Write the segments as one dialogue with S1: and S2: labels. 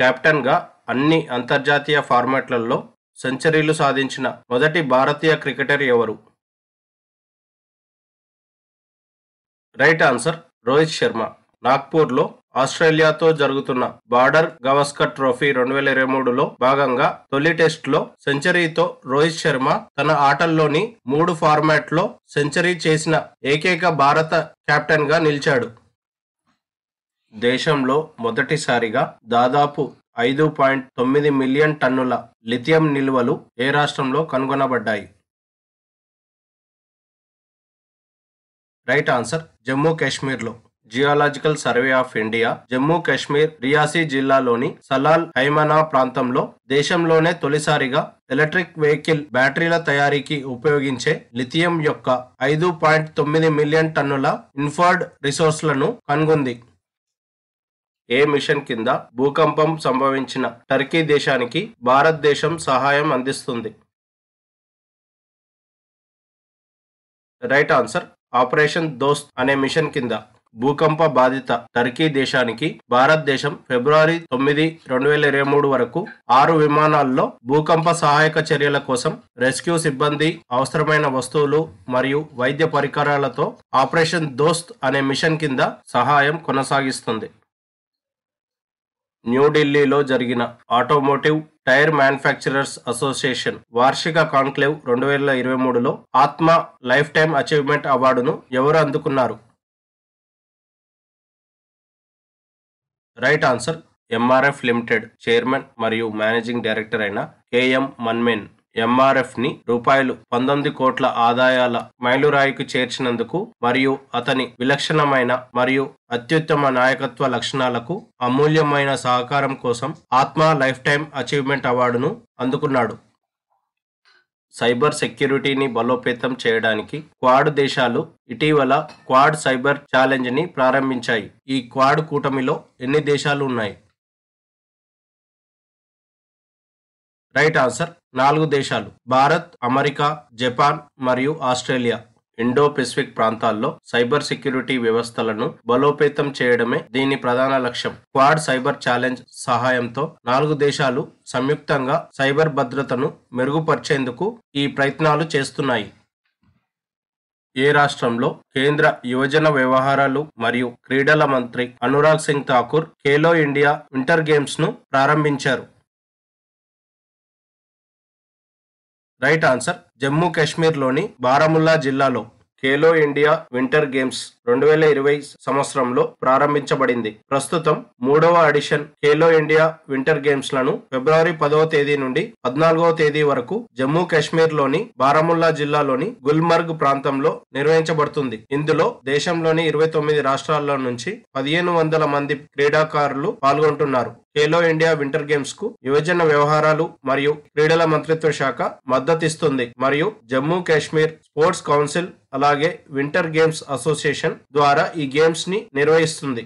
S1: క్యాప్టెన్గా అన్ని అంతర్జాతీయ ఫార్మాట్లలో సెంచరీలు సాధించిన మొదటి భారతీయ క్రికెటర్ ఎవరు రైట్ ఆన్సర్ రోహిత్ శర్మ నాగ్పూర్లో ఆస్ట్రేలియాతో జరుగుతున్న బార్డర్ గవస్కర్ ట్రోఫీ రెండు వేల ఇరవై మూడులో భాగంగా తొలి టెస్టులో సెంచరీతో రోహిత్ శర్మ తన ఆటల్లోని మూడు ఫార్మాట్లో సెంచరీ చేసిన ఏకైక భారత క్యాప్టెన్గా నిలిచాడు దేశంలో మొదటిసారిగా దాదాపు ఐదు పాయింట్ తొమ్మిది మిలియన్ టన్నుల లిథియం నిల్వలు ఏ రాష్ట్రంలో కనుగొనబడ్డాయి రైట్ ఆన్సర్ జమ్మూ కాశ్మీర్లో geological survey of India Jammu Kashmir Reasi జిల్లాలోని సలాల్ హైమనా ప్రాంతంలో దేశంలోనే తొలిసారిగా ఎలక్ట్రిక్ వెహికల్ బ్యాటరీల తయారీకి ఉపయోగించే లిథియం యొక్క ఐదు పాయింట్ తొమ్మిది మిలియన్ టన్నుల ఇన్ఫర్డ్ రిసోర్స్లను కనుగొంది ఏ మిషన్ కింద భూకంపం సంభవించిన టర్కీ దేశానికి భారతదేశం సహాయం అందిస్తుంది రైట్ ఆన్సర్ ఆపరేషన్ దోస్త్ అనే మిషన్ కింద భూకంప బాధిత టర్కీ దేశానికి భారతదేశం ఫిబ్రవరి తొమ్మిది రెండు వేల ఇరవై మూడు వరకు ఆరు విమానాల్లో భూకంప సహాయక చర్యల కోసం రెస్క్యూ సిబ్బంది అవసరమైన వస్తువులు మరియు వైద్య పరికరాలతో ఆపరేషన్ దోస్త్ అనే మిషన్ కింద సహాయం కొనసాగిస్తుంది న్యూఢిల్లీలో జరిగిన ఆటోమోటివ్ టైర్ మ్యానుఫ్యాక్చరర్స్ అసోసియేషన్ వార్షిక కాన్క్లేవ్ రెండు వేల ఇరవై మూడులో ఆత్మ లైఫ్ టైమ్ అచీవ్మెంట్ అవార్డును ఎవరు అందుకున్నారు right answer MRF limited chairman మరియు మేనేజింగ్ డైరెక్టర్ అయిన కేఎం మన్మేన్ ఎంఆర్ఎఫ్ని రూపాయలు పంతొమ్మిది కోట్ల ఆదాయాల మైలురాయికి చేర్చినందుకు మరియు అతని విలక్షణమైన మరియు అత్యుత్తమ నాయకత్వ లక్షణాలకు అమూల్యమైన సహకారం కోసం ఆత్మ లైఫ్ టైం అచీవ్మెంట్ అవార్డును అందుకున్నాడు సైబర్ సెక్యూరిటీని బలోపేతం చేయడానికి క్వాడ్ దేశాలు ఇటీవల క్వాడ్ సైబర్ ఛాలెంజ్ని ప్రారంభించాయి ఈ క్వాడ్ కూటమిలో ఎన్ని దేశాలు ఉన్నాయి రైట్ ఆన్సర్ నాలుగు దేశాలు భారత్ అమెరికా జపాన్ మరియు ఆస్ట్రేలియా ఇండో పెసిఫిక్ ప్రాంతాల్లో సైబర్ సెక్యూరిటీ వ్యవస్థలను బలోపేతం చేయడమే దీని ప్రధాన లక్ష్యం క్వాడ్ సైబర్ ఛాలెంజ్ సహాయంతో నాలుగు దేశాలు సంయుక్తంగా సైబర్ భద్రతను మెరుగుపరిచేందుకు ఈ ప్రయత్నాలు చేస్తున్నాయి ఏ రాష్ట్రంలో కేంద్ర యువజన వ్యవహారాలు మరియు క్రీడల మంత్రి Anurag Singh Thakur Khelo India winter games ను ప్రారంభించారు రైట్ ఆన్సర్ జమ్మూ కాశ్మీర్లోని బారాముల్లా జిల్లాలో ఖేలో ఇండియా వింటర్ గేమ్స్ రెండు వేల ఇరవై సంవత్సరంలో ప్రారంభించబడింది ప్రస్తుతం మూడవ edition Khelo India winter games లను ఫిబ్రవరి పదవ తేదీ నుండి పద్నాలుగవ తేదీ వరకు జమ్మూ కాశ్మీర్ లోని బారాముల్లా జిల్లాలోని గుల్మర్గ్ ప్రాంతంలో నిర్వహించబడుతుంది ఇందులో దేశంలోని ఇరవై తొమ్మిది రాష్ట్రాల నుంచి పదిహేను వందల మంది క్రీడాకారులు పాల్గొంటున్నారు ఖేలో ఇండియా వింటర్ గేమ్స్ కు యువజన వ్యవహారాలు మరియు క్రీడల మంత్రిత్వ శాఖ మద్దతిస్తుంది మరియు జమ్మూ కాశ్మీర్ స్పోర్ట్స్ కౌన్సిల్ అలాగే వింటర్ గేమ్స్ అసోసియేషన్ ద్వారా ఈ గేమ్స్ ని నిర్వహిస్తుంది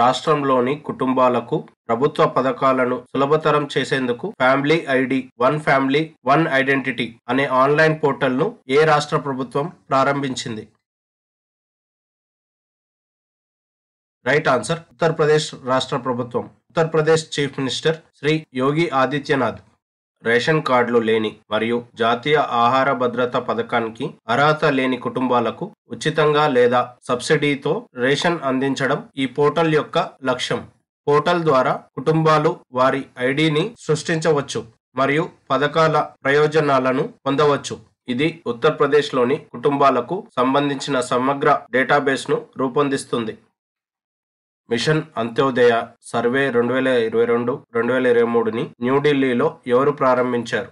S1: రాష్ట్రంలోని కుటుంబాలకు ప్రభుత్వ పథకాలను సులభతరం చేసేందుకు family ID one family one identity అనే ఆన్లైన్ పోర్టల్ను ఏ రాష్ట్ర ప్రభుత్వం ప్రారంభించింది రైట్ ఆన్సర్ ఉత్తరప్రదేశ్ రాష్ట్ర ప్రభుత్వం Uttar Pradesh chief minister Shri Yogi Adityanath ration కార్డులు లేని మరియు జాతీయ ఆహార భద్రత పథకానికి అర్హత లేని కుటుంబాలకు ఉచితంగా లేదా సబ్సిడీతో రేషన్ అందించడం ఈ పోర్టల్ యొక్క లక్ష్యం పోర్టల్ ద్వారా కుటుంబాలు వారి ఐడిని సృష్టించవచ్చు మరియు పథకాల ప్రయోజనాలను పొందవచ్చు ఇది ఉత్తరప్రదేశ్లోని కుటుంబాలకు సంబంధించిన సమగ్ర డేటాబేస్ను రూపొందిస్తుంది మిషన్ అంత్యోదయ సర్వే రెండు వేల ఇరవై రెండు రెండు వేల ఇరవై మూడుని న్యూఢిల్లీలో ఎవరు ప్రారంభించారు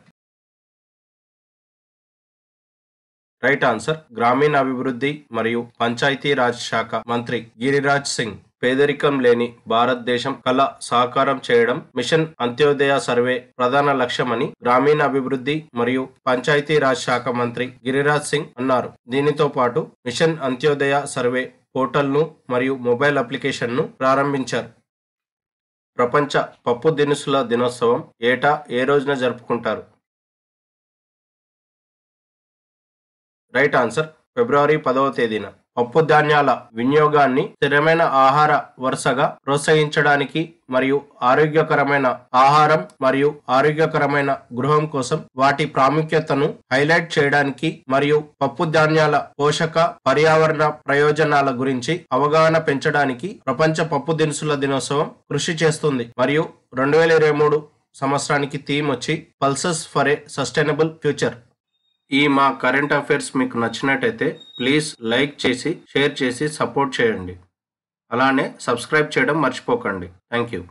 S1: రైట్ ఆన్సర్ గ్రామీణ అభివృద్ధి మరియు పంచాయతీరాజ్ శాఖ మంత్రి గిరిరాజ్ సింగ్ పేదరికం లేని భారతదేశం కళ సాకారం చేయడం మిషన్ అంత్యోదయ సర్వే ప్రధాన లక్ష్యమని గ్రామీణ అభివృద్ధి మరియు పంచాయతీరాజ్ శాఖ మంత్రి గిరిరాజ్ సింగ్ అన్నారు దీనితో పాటు మిషన్ అంత్యోదయ సర్వే పోర్టల్ను మరియు మొబైల్ అప్లికేషన్ను ప్రారంభించారు ప్రపంచ పప్పు దినుసుల దినోత్సవం ఏటా ఏ రోజున జరుపుకుంటారు రైట్ ఆన్సర్ ఫిబ్రవరి పదవ తేదీన పప్పుధాన్యాల వినియోగాన్ని స్థిరమైన ఆహార వరుసగా ప్రోత్సహించడానికి మరియు ఆరోగ్యకరమైన ఆహారం మరియు ఆరోగ్యకరమైన గృహం కోసం వాటి ప్రాముఖ్యతను హైలైట్ చేయడానికి మరియు పప్పు ధాన్యాల పోషక పర్యావరణ ప్రయోజనాల గురించి అవగాహన పెంచడానికి ప్రపంచ పప్పు దినుసుల దినోత్సవం కృషి చేస్తుంది మరియు రెండు వేల ఇరవై మూడు సంవత్సరానికి థీమ్ వచ్చి pulses for a sustainable future ఈ మా కరెంట్ అఫైర్స్ మీకు నచ్చినట్టయితే ప్లీజ్ లైక్ చేసి షేర్ చేసి సపోర్ట్ చేయండి అలానే సబ్స్క్రైబ్ చేయడం మర్చిపోకండి థ్యాంక్ యూ